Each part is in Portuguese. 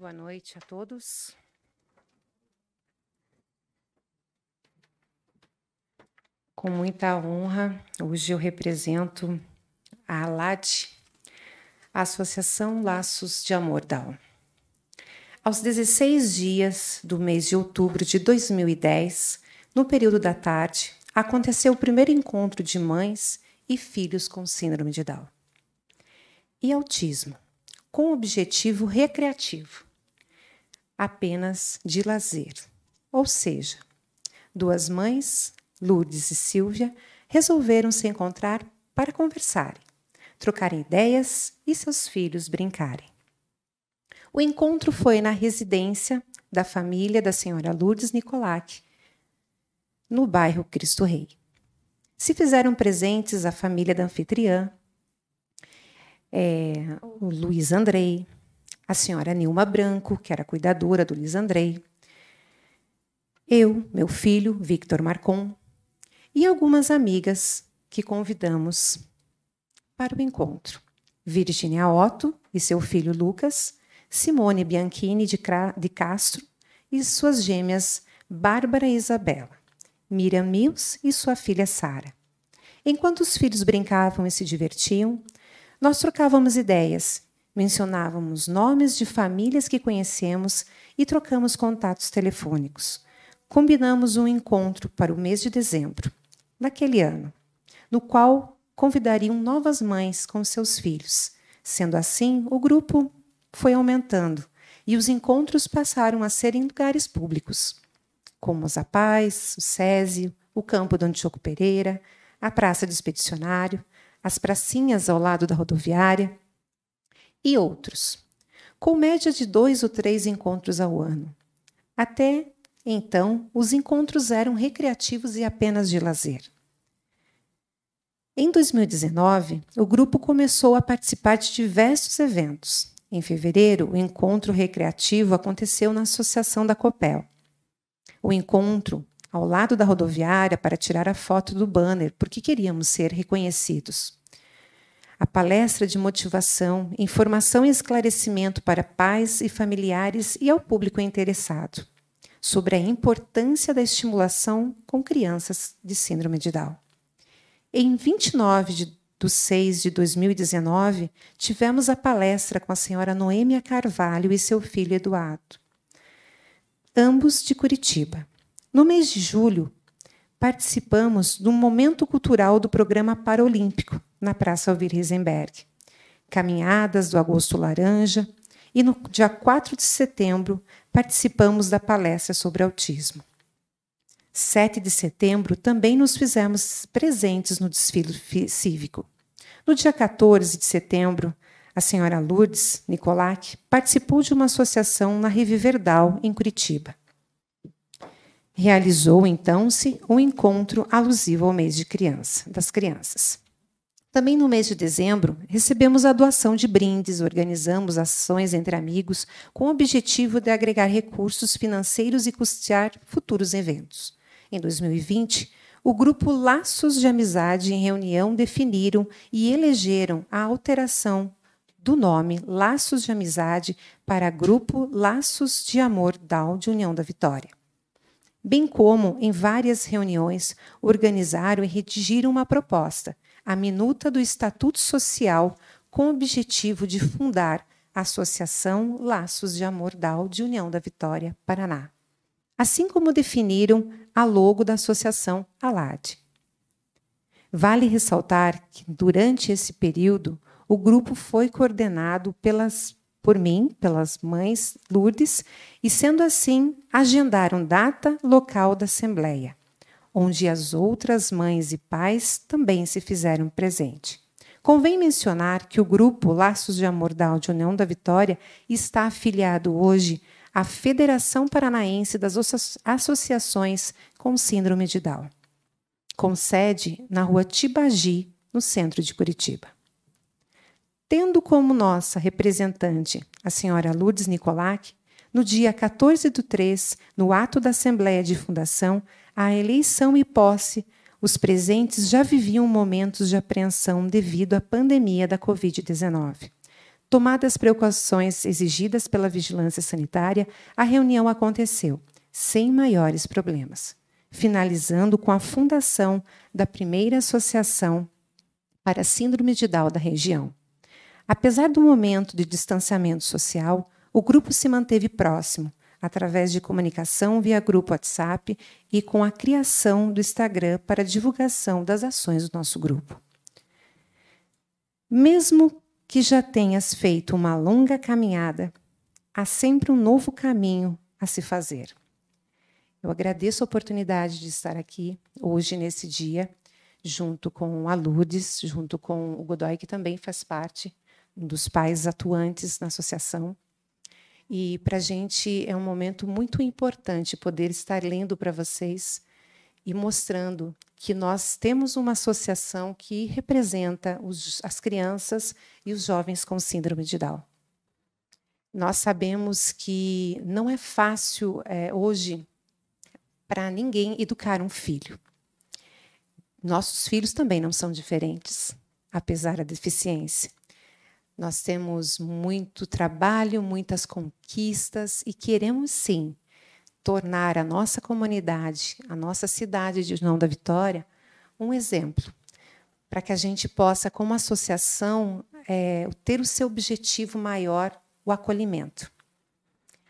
Boa noite a todos. Com muita honra, hoje eu represento a ALAD, Associação Laços de Amor Down. Aos 16 dias do mês de outubro de 2010, no período da tarde, aconteceu o primeiro encontro de mães e filhos com síndrome de Down e autismo, com objetivo recreativo apenas de lazer. Ou seja, duas mães, Lourdes e Silvia, resolveram se encontrar para conversarem, trocarem ideias e seus filhos brincarem. O encontro foi na residência da família da senhora Lourdes Nicolac, no bairro Cristo Rei. Se fizeram presentes a família da anfitriã, é, o Luiz Andrei, a senhora Nilma Branco, que era cuidadora do Lisandrei, eu, meu filho, Victor Marcon, e algumas amigas que convidamos para o encontro. Virginia Otto e seu filho Lucas, Simone Bianchini de, de Castro e suas gêmeas Bárbara e Isabela, Miriam Mills e sua filha Sara. Enquanto os filhos brincavam e se divertiam, nós trocávamos ideias Mencionávamos nomes de famílias que conhecemos e trocamos contatos telefônicos. Combinamos um encontro para o mês de dezembro naquele ano, no qual convidariam novas mães com seus filhos. Sendo assim, o grupo foi aumentando e os encontros passaram a ser em lugares públicos, como os Apais, o Césio, o campo do Antioco Pereira, a Praça do Expedicionário, as pracinhas ao lado da rodoviária, e outros, com média de dois ou três encontros ao ano. Até então, os encontros eram recreativos e apenas de lazer. Em 2019, o grupo começou a participar de diversos eventos. Em fevereiro, o encontro recreativo aconteceu na Associação da Copel. O encontro ao lado da rodoviária para tirar a foto do banner, porque queríamos ser reconhecidos a palestra de motivação, informação e esclarecimento para pais e familiares e ao público interessado sobre a importância da estimulação com crianças de síndrome de Down. Em 29 de, 6 de 2019, tivemos a palestra com a senhora Noêmia Carvalho e seu filho Eduardo, ambos de Curitiba. No mês de julho, participamos de um momento cultural do programa Paralímpico, na Praça Alvir Risenberg, caminhadas do Agosto Laranja, e no dia 4 de setembro participamos da palestra sobre autismo. 7 de setembro também nos fizemos presentes no desfile cívico. No dia 14 de setembro, a senhora Lourdes Nicolac participou de uma associação na Riviverdal, em Curitiba. Realizou então-se um encontro alusivo ao mês de criança, das crianças. Também no mês de dezembro, recebemos a doação de brindes, organizamos ações entre amigos com o objetivo de agregar recursos financeiros e custear futuros eventos. Em 2020, o grupo Laços de Amizade em reunião definiram e elegeram a alteração do nome Laços de Amizade para Grupo Laços de Amor DAO de União da Vitória bem como, em várias reuniões, organizaram e redigiram uma proposta a minuta do Estatuto Social com o objetivo de fundar a Associação Laços de Amor Dal de União da Vitória, Paraná, assim como definiram a logo da Associação ALAD. Vale ressaltar que, durante esse período, o grupo foi coordenado pelas, por mim, pelas mães Lourdes, e, sendo assim, agendaram data, local da Assembleia onde as outras mães e pais também se fizeram presente. Convém mencionar que o grupo Laços de Amor da União da Vitória está afiliado hoje à Federação Paranaense das Associações com Síndrome de Down, com sede na rua Tibagi, no centro de Curitiba. Tendo como nossa representante a senhora Lourdes Nicolac, no dia 14 do 3, no ato da Assembleia de Fundação, à eleição e posse, os presentes já viviam momentos de apreensão devido à pandemia da Covid-19. Tomadas as precauções exigidas pela vigilância sanitária, a reunião aconteceu, sem maiores problemas, finalizando com a fundação da primeira associação para síndrome de Down da região. Apesar do momento de distanciamento social, o grupo se manteve próximo, através de comunicação via grupo WhatsApp e com a criação do Instagram para divulgação das ações do nosso grupo. Mesmo que já tenhas feito uma longa caminhada, há sempre um novo caminho a se fazer. Eu agradeço a oportunidade de estar aqui hoje, nesse dia, junto com a Lourdes, junto com o Godoy, que também faz parte, um dos pais atuantes na associação. E para a gente é um momento muito importante poder estar lendo para vocês e mostrando que nós temos uma associação que representa os, as crianças e os jovens com síndrome de Down. Nós sabemos que não é fácil é, hoje para ninguém educar um filho. Nossos filhos também não são diferentes, apesar da deficiência. Nós temos muito trabalho, muitas conquistas e queremos sim tornar a nossa comunidade, a nossa cidade de João da Vitória, um exemplo, para que a gente possa, como associação, é, ter o seu objetivo maior, o acolhimento.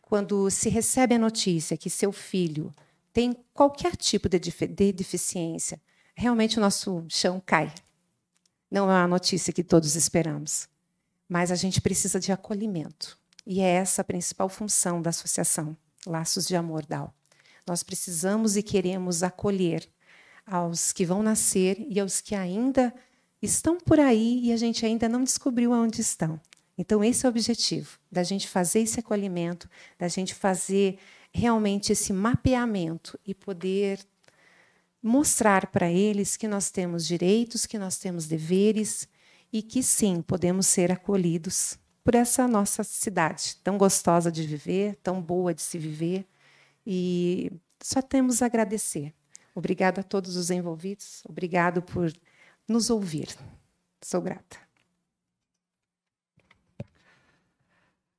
Quando se recebe a notícia que seu filho tem qualquer tipo de, de deficiência, realmente o nosso chão cai. Não é uma notícia que todos esperamos mas a gente precisa de acolhimento. E é essa a principal função da associação Laços de Amor DAO. Nós precisamos e queremos acolher aos que vão nascer e aos que ainda estão por aí e a gente ainda não descobriu onde estão. Então, esse é o objetivo, da gente fazer esse acolhimento, da gente fazer realmente esse mapeamento e poder mostrar para eles que nós temos direitos, que nós temos deveres, e que sim, podemos ser acolhidos por essa nossa cidade tão gostosa de viver, tão boa de se viver. E só temos a agradecer. Obrigada a todos os envolvidos, obrigado por nos ouvir. Sou grata.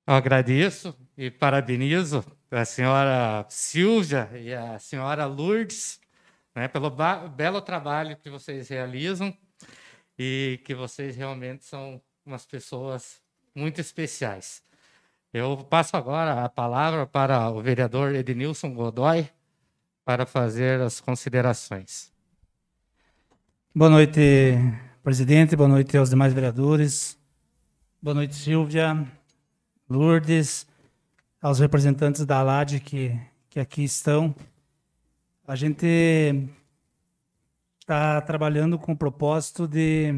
Eu agradeço e parabenizo a senhora Silvia e a senhora Lourdes né, pelo belo trabalho que vocês realizam e que vocês realmente são umas pessoas muito especiais. Eu passo agora a palavra para o vereador Ednilson Godoy para fazer as considerações. Boa noite, presidente. Boa noite aos demais vereadores. Boa noite, Silvia, Lourdes, aos representantes da ALAD que, que aqui estão. A gente está trabalhando com o propósito de,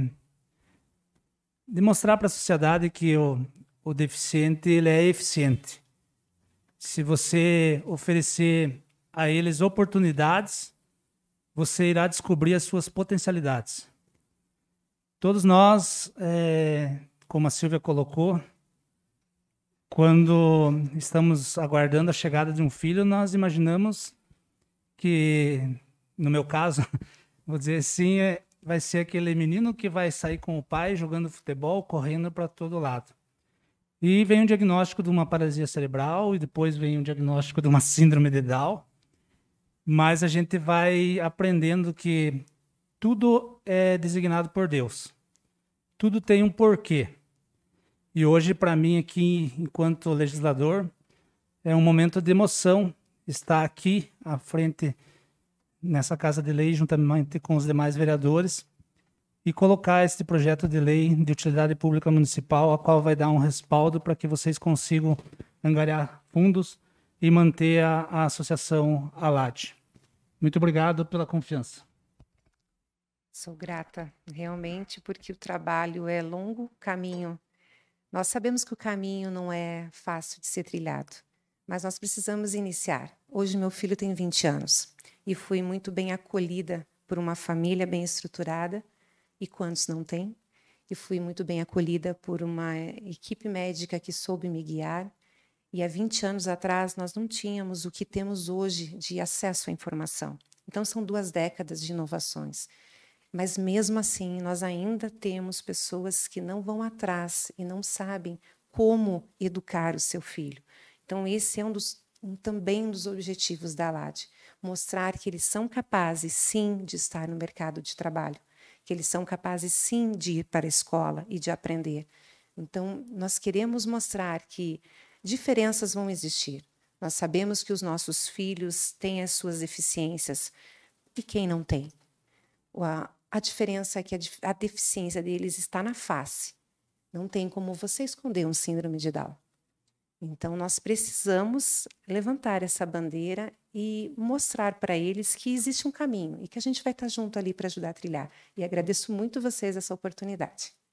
de mostrar para a sociedade que o, o deficiente ele é eficiente. Se você oferecer a eles oportunidades, você irá descobrir as suas potencialidades. Todos nós, é, como a Silvia colocou, quando estamos aguardando a chegada de um filho, nós imaginamos que, no meu caso, vou dizer assim, é, vai ser aquele menino que vai sair com o pai jogando futebol, correndo para todo lado. E vem um diagnóstico de uma paralisia cerebral e depois vem um diagnóstico de uma síndrome de Down. Mas a gente vai aprendendo que tudo é designado por Deus. Tudo tem um porquê. E hoje, para mim, aqui, enquanto legislador, é um momento de emoção estar aqui à frente nessa Casa de Lei, juntamente com os demais vereadores, e colocar este projeto de lei de utilidade pública municipal, a qual vai dar um respaldo para que vocês consigam angariar fundos e manter a, a associação ALAT. Muito obrigado pela confiança. Sou grata, realmente, porque o trabalho é longo caminho. Nós sabemos que o caminho não é fácil de ser trilhado, mas nós precisamos iniciar. Hoje, meu filho tem 20 anos e fui muito bem acolhida por uma família bem estruturada e quantos não têm e fui muito bem acolhida por uma equipe médica que soube me guiar e há 20 anos atrás nós não tínhamos o que temos hoje de acesso à informação então são duas décadas de inovações mas mesmo assim nós ainda temos pessoas que não vão atrás e não sabem como educar o seu filho então esse é um dos também um dos objetivos da LAD, mostrar que eles são capazes, sim, de estar no mercado de trabalho, que eles são capazes, sim, de ir para a escola e de aprender. Então, nós queremos mostrar que diferenças vão existir. Nós sabemos que os nossos filhos têm as suas deficiências e quem não tem. A, a diferença é que a, a deficiência deles está na face. Não tem como você esconder um síndrome de Down. Então, nós precisamos levantar essa bandeira e mostrar para eles que existe um caminho e que a gente vai estar junto ali para ajudar a trilhar. E agradeço muito vocês essa oportunidade.